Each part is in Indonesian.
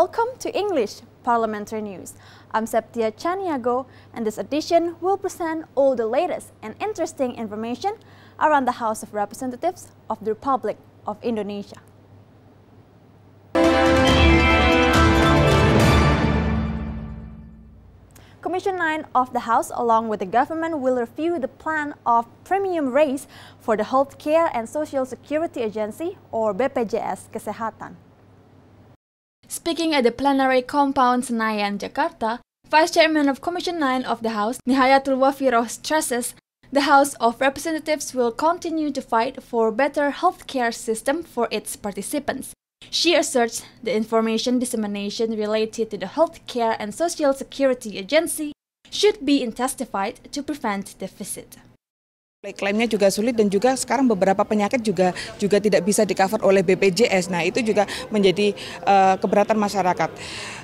Welcome to English Parliamentary News. I'm Septia Chaniago, and this edition will present all the latest and interesting information around the House of Representatives of the Republic of Indonesia. Commission 9 of the House along with the government will review the plan of premium raise for the Health Care and Social Security Agency or BPJS Kesehatan. Speaking at the plenary compound Senayan, Jakarta, Vice Chairman of Commission 9 of the House, Nihayatul Wafiro, stresses the House of Representatives will continue to fight for better healthcare system for its participants. She asserts the information dissemination related to the Healthcare and Social Security Agency should be intensified to prevent deficit. Klaimnya juga sulit dan juga sekarang beberapa penyakit juga juga tidak bisa di-cover oleh BPJS. Nah, itu juga menjadi uh, keberatan masyarakat.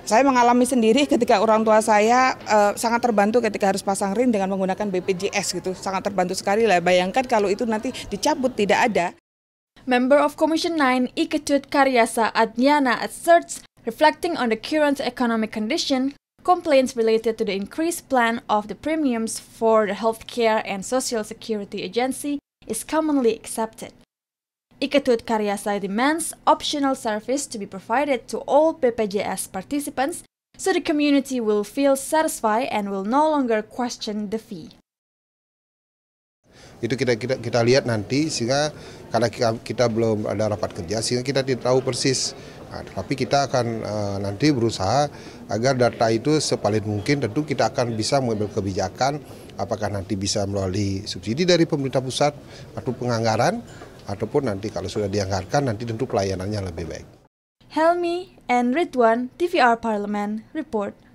Saya mengalami sendiri ketika orang tua saya uh, sangat terbantu ketika harus pasang ring dengan menggunakan BPJS gitu. Sangat terbantu sekali lah. Bayangkan kalau itu nanti dicabut tidak ada. Member of Commission 9 Iketut Karyasa Adnyana asserts reflecting on the current economic condition complaints related to the increased plan of the premiums for the Healthcare and Social Security Agency is commonly accepted. Ikatut Karyasa demands optional service to be provided to all PPJS participants so the community will feel satisfied and will no longer question the fee. Itu kita kita kita lihat nanti sehingga karena kita, kita belum ada rapat kerja sehingga kita tidak tahu persis Nah, tapi kita akan uh, nanti berusaha agar data itu sepalit mungkin tentu kita akan bisa mengambil kebijakan apakah nanti bisa melalui subsidi dari pemerintah pusat atau penganggaran ataupun nanti kalau sudah dianggarkan nanti tentu pelayanannya lebih baik. Helmi and Ridwan, TVR Parlemen, Report.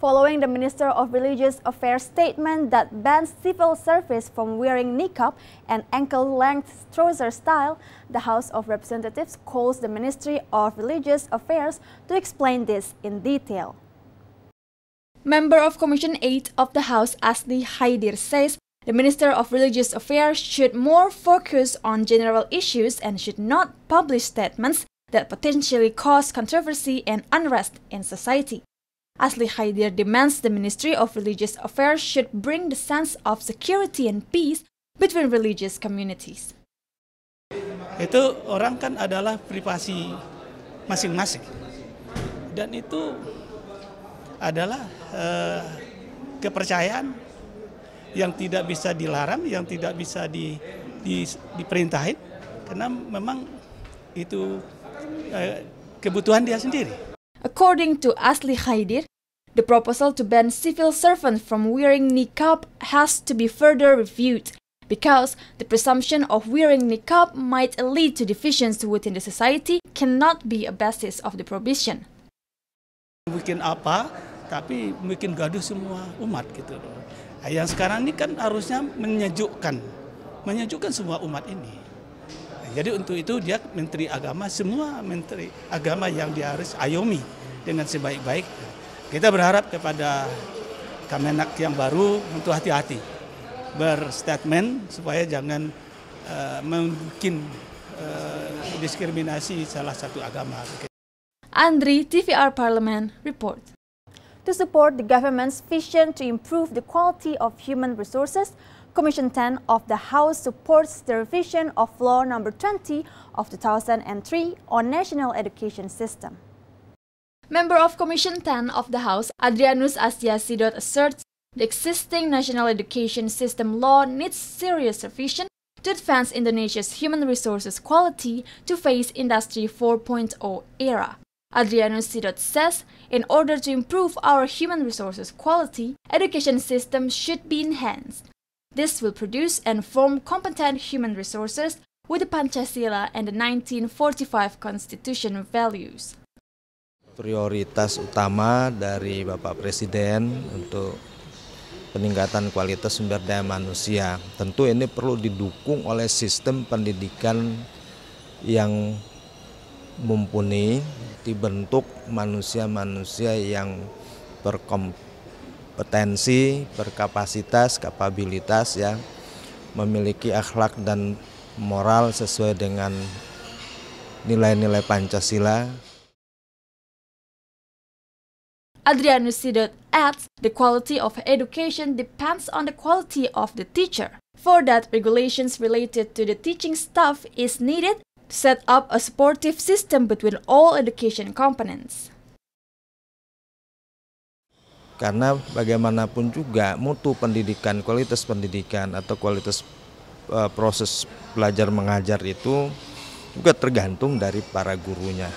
following the Minister of Religious Affairs statement that bans civil service from wearing niqab and ankle-length trouser style, the House of Representatives calls the Ministry of Religious Affairs to explain this in detail. Member of Commission 8 of the House Asli Haidir says the Minister of Religious Affairs should more focus on general issues and should not publish statements that potentially cause controversy and unrest in society. Asli Haidir demands the Ministry of Religious Affairs should bring the sense of security and peace between religious communities. Itu orang kan adalah privasi masing-masing. Dan itu adalah eh, kepercayaan yang tidak bisa dilarang, yang tidak bisa di, di, diperintahin, karena memang itu eh, kebutuhan dia sendiri. According to Asli Khaidir, the proposal to ban civil servants from wearing niqab has to be further reviewed because the presumption of wearing niqab might lead to divisions within the society cannot be a basis of the prohibition. Mungkin apa, tapi mungkin gaduh semua umat gitu Yang sekarang ini kan harusnya menyejukkan, menyejukkan semua umat ini. Jadi untuk itu dia Menteri Agama, semua Menteri Agama yang dia harus ayomi dengan sebaik-baik. Kita berharap kepada Kemenak yang baru untuk hati-hati berstatement supaya jangan uh, mungkin uh, diskriminasi salah satu agama. Andri, TVR Parliament Report. To support the government's vision to improve the quality of human resources, Commission 10 of the House supports the revision of Law Number 20 of 2003 on national education system. Member of Commission 10 of the House, Adrianus Asiasidot asserts the existing national education system law needs serious revision to advance Indonesia's human resources quality to face Industry 4.0 era. Adrianus Sidot says, in order to improve our human resources quality, education systems should be enhanced. This will produce and form competent human resources with the Pancasila and the 1945 Constitution values. Prioritas utama dari Bapak Presiden untuk peningkatan kualitas sumber daya manusia. Tentu ini perlu didukung oleh sistem pendidikan yang mumpuni dibentuk manusia-manusia yang berkompetensi berkompetensi, berkapasitas, kapabilitas ya, memiliki akhlak dan moral sesuai dengan nilai-nilai Pancasila. Adrianus Sidot adds, the quality of education depends on the quality of the teacher. For that, regulations related to the teaching staff is needed to set up a supportive system between all education components karena bagaimanapun juga mutu pendidikan, kualitas pendidikan atau kualitas e, proses belajar mengajar itu juga tergantung dari para gurunya.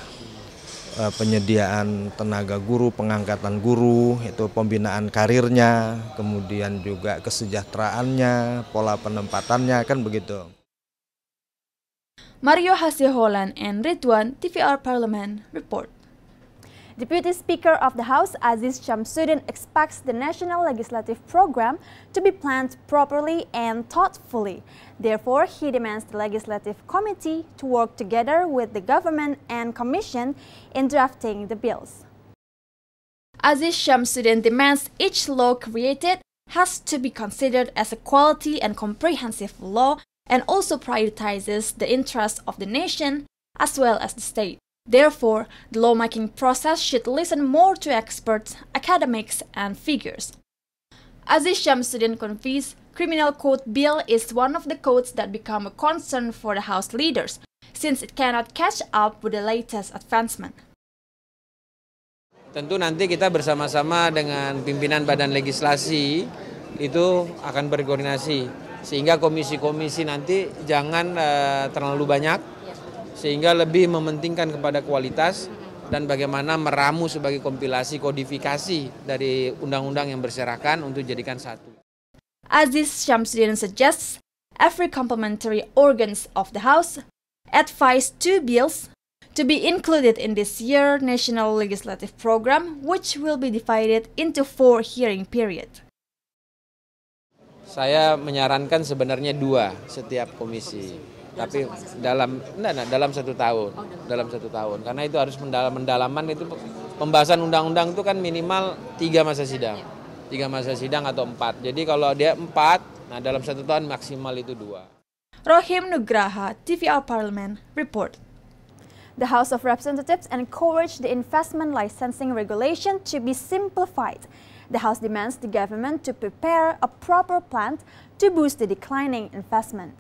E, penyediaan tenaga guru, pengangkatan guru, itu pembinaan karirnya, kemudian juga kesejahteraannya, pola penempatannya kan begitu. Mario Hasiholan and Ridwan, TVR Parliament Report. Deputy Speaker of the House Aziz Shamsuddin expects the national legislative program to be planned properly and thoughtfully. Therefore, he demands the legislative committee to work together with the government and commission in drafting the bills. Aziz Shamsuddin demands each law created has to be considered as a quality and comprehensive law and also prioritizes the interests of the nation as well as the state. Therefore, the lawmaking process should listen more to experts, academics, and figures. As Aziz Shamsuddin confess, criminal code bill is one of the codes that become a concern for the House leaders, since it cannot catch up with the latest advancement. Tentu nanti kita bersama-sama dengan pimpinan badan legislasi itu akan berkoordinasi sehingga komisi-komisi nanti jangan uh, terlalu banyak sehingga lebih mementingkan kepada kualitas dan bagaimana meramu sebagai kompilasi kodifikasi dari undang-undang yang berserakan untuk jadikan satu. Aziz Shamsuddin suggests every complementary organs of the House advised two bills to be included in this year national legislative program which will be divided into four hearing period. Saya menyarankan sebenarnya dua setiap komisi tapi dalam enggak, enggak, dalam satu tahun oh, dalam satu tahun karena itu harus mendalam mendalaman itu pembahasan undang-undang itu kan minimal tiga masa sidang iya. tiga masa sidang atau empat jadi kalau dia empat nah dalam satu tahun maksimal itu dua Rohim Nugraha TVR Parliament report The House of Representatives encouraged the investment licensing regulation to be simplified. The House demands the government to prepare a proper plan to boost the declining investment.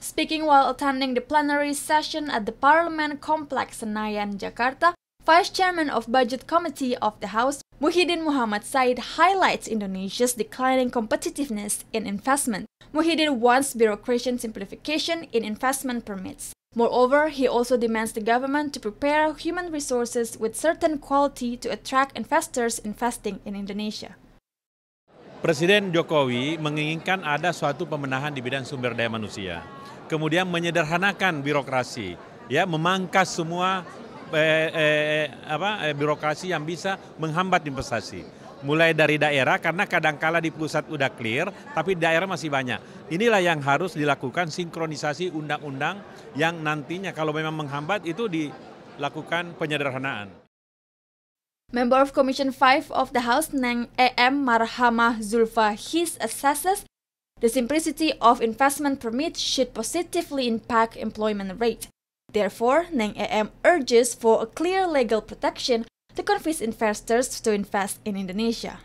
Speaking while attending the plenary session at the Parliament Complex in Nayan, Jakarta, Vice Chairman of Budget Committee of the House, Muhyiddin Muhammad Said highlights Indonesia's declining competitiveness in investment. Muhyiddin wants bureaucracy simplification in investment permits. Moreover, he also demands the government to prepare human resources with certain quality to attract investors investing in Indonesia. Presiden Jokowi menginginkan ada suatu pemenahan di bidang sumber daya manusia. kemudian menyederhanakan birokrasi, ya memangkas semua eh, eh, eh, apa eh, birokrasi yang bisa menghambat investasi. Mulai dari daerah karena kadangkala di pusat udah clear, tapi daerah masih banyak. Inilah yang harus dilakukan sinkronisasi undang-undang yang nantinya kalau memang menghambat itu dilakukan penyederhanaan. Member of Commission 5 of the House, Neng E.M. Marhamah Zulfa, his assesses The simplicity of investment permits should positively impact employment rate. Therefore, 9AM urges for a clear legal protection to convince investors to invest in Indonesia.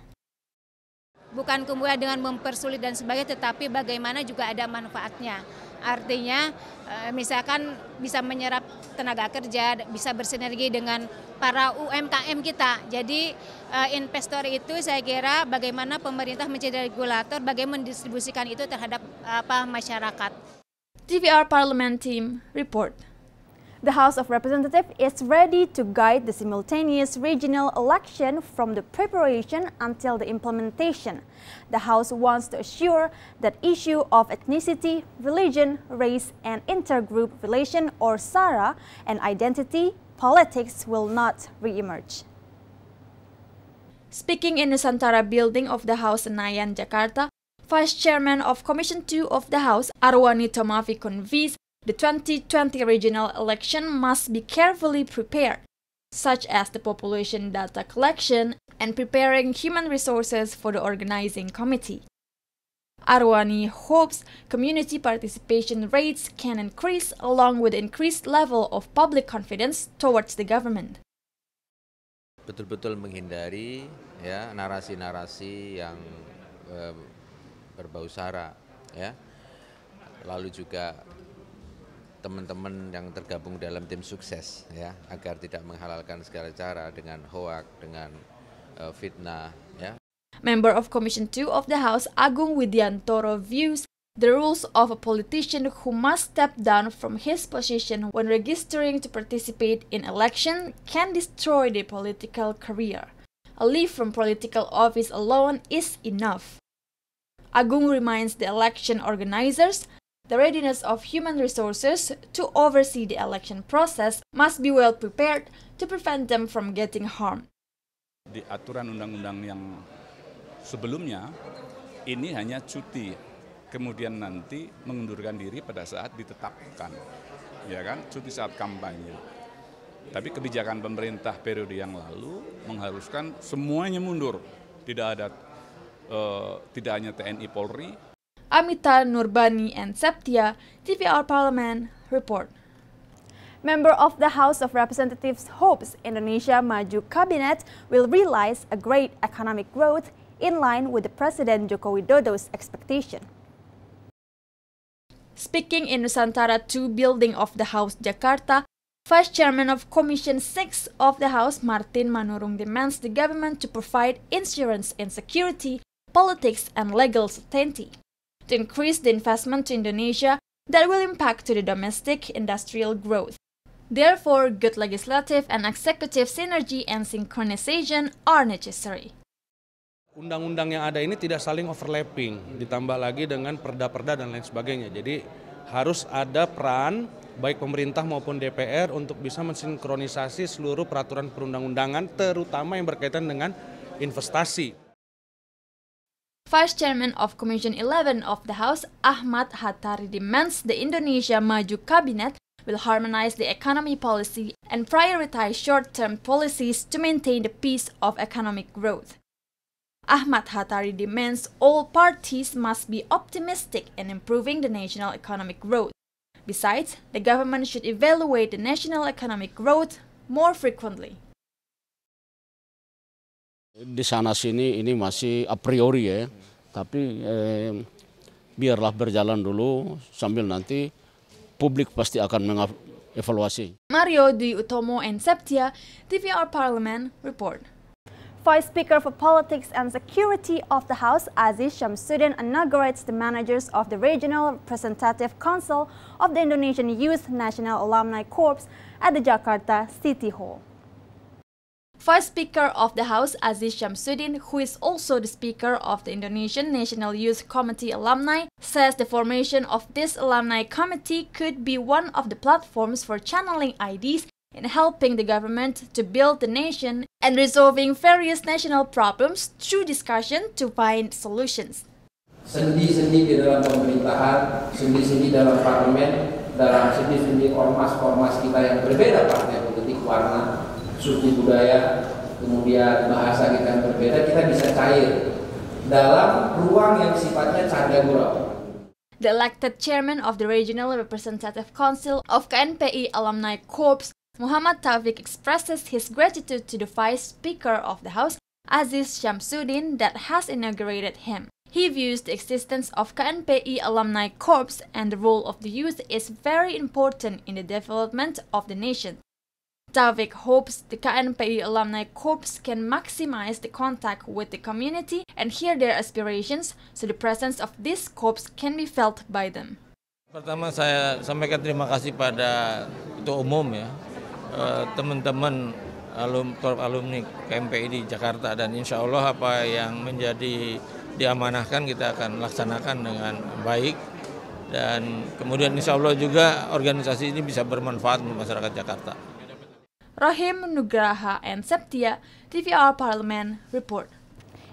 bukan kemudian dengan mempersulit dan sebagainya, tetapi bagaimana juga ada manfaatnya. Artinya, eh, misalkan bisa menyerap tenaga kerja, bisa bersinergi dengan para UMKM kita. Jadi eh, investor itu saya kira bagaimana pemerintah menjadi regulator, bagaimana mendistribusikan itu terhadap apa masyarakat. TVR Parliament Team Report. The House of Representatives is ready to guide the simultaneous regional election from the preparation until the implementation. The House wants to assure that issue of ethnicity, religion, race and intergroup relation or SARA and identity politics will not reemerge. Speaking in the Santara building of the House Nayan, Jakarta, Vice Chairman of Commission 2 of the House, Arwani Tomavi convenes the 2020 regional election must be carefully prepared, such as the population data collection and preparing human resources for the organizing committee. Arwani hopes community participation rates can increase along with increased level of public confidence towards the government. Betul-betul menghindari ya narasi-narasi yang eh, berbau sara ya. Lalu juga teman-teman yang tergabung dalam tim sukses ya agar tidak menghalalkan segala cara dengan hoak dengan uh, fitnah ya Member of Commission 2 of the House Agung Widiantoro views the rules of a politician who must step down from his position when registering to participate in election can destroy their political career. A leave from political office alone is enough. Agung reminds the election organizers The readiness of human resources to oversee the election process must be well prepared to prevent them from getting harmed. Di aturan undang-undang yang sebelumnya, ini hanya cuti, kemudian nanti mengundurkan diri pada saat ditetapkan, ya kan, cuti saat kampanye. Tapi kebijakan pemerintah periode yang lalu mengharuskan semuanya mundur, tidak ada eh, tidak hanya TNI Polri, Amita Nurbani and Septia, TVR Parliament report. Member of the House of Representatives hopes Indonesia Maju Cabinet will realize a great economic growth in line with the President Joko Widodo's expectation. Speaking in Nusantara 2 building of the House Jakarta, Vice Chairman of Commission 6 of the House, Martin Manurung, demands the government to provide insurance in security, politics, and legal certainty. to increase the investment to Indonesia that will impact to the domestic industrial growth. Therefore, good legislative and executive synergy and synchronization are necessary. Undang-undang yang ada ini tidak saling overlapping, ditambah lagi dengan perda-perda dan lain sebagainya. Jadi harus ada peran baik pemerintah maupun DPR untuk bisa mensinkronisasi seluruh peraturan perundang-undangan terutama yang berkaitan dengan investasi. Vice Chairman of Commission 11 of the House, Ahmad Hattari, demands the Indonesia Maju cabinet will harmonize the economy policy and prioritize short-term policies to maintain the pace of economic growth. Ahmad Hattari demands all parties must be optimistic in improving the national economic growth. Besides, the government should evaluate the national economic growth more frequently. Di sana sini ini masih a priori ya, tapi eh, biarlah berjalan dulu sambil nanti publik pasti akan mengevaluasi. Mario Dwi Utomo and Septia, TVR Parliament Report. Vice Speaker for Politics and Security of the House, Aziz Shamsuddin, inaugurates the managers of the Regional Representative Council of the Indonesian Youth National Alumni Corps at the Jakarta City Hall. First Speaker of the House, Aziz Syamsuddin, who is also the Speaker of the Indonesian National Youth Committee alumni, says the formation of this alumni committee could be one of the platforms for channeling ideas in helping the government to build the nation and resolving various national problems through discussion to find solutions. Sendi-sendi di dalam pemerintahan, sendi-sendi dalam parlemen, dalam sendi-sendi ormas-ormas kita yang berbeda partai politik warna, suku budaya, kemudian bahasa kita yang berbeda, kita bisa cair dalam ruang yang sifatnya canda gurau. The elected chairman of the Regional Representative Council of KNPI Alumni Corps, Muhammad Taufik expresses his gratitude to the Vice Speaker of the House, Aziz Shamsuddin, that has inaugurated him. He views the existence of KNPI Alumni Corps and the role of the youth is very important in the development of the nation. Davik hopes the KNPI Alumni Corps can maximize the contact with the community and hear their aspirations so the presence of this corps can be felt by them. Pertama saya sampaikan terima kasih pada itu Umum ya, eh, teman-teman alum, korps alumni KNPI di Jakarta dan insya Allah apa yang menjadi diamanahkan kita akan laksanakan dengan baik dan kemudian insya Allah juga organisasi ini bisa bermanfaat untuk masyarakat Jakarta. Rahim Nugraha and Septia, TVR Parliament report.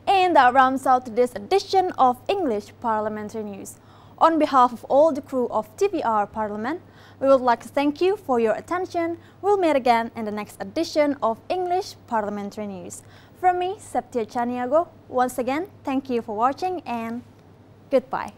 And that rounds out this edition of English Parliamentary News. On behalf of all the crew of TVR Parliament, we would like to thank you for your attention. We'll meet again in the next edition of English Parliamentary News. From me, Septia Chaniago, once again, thank you for watching and goodbye.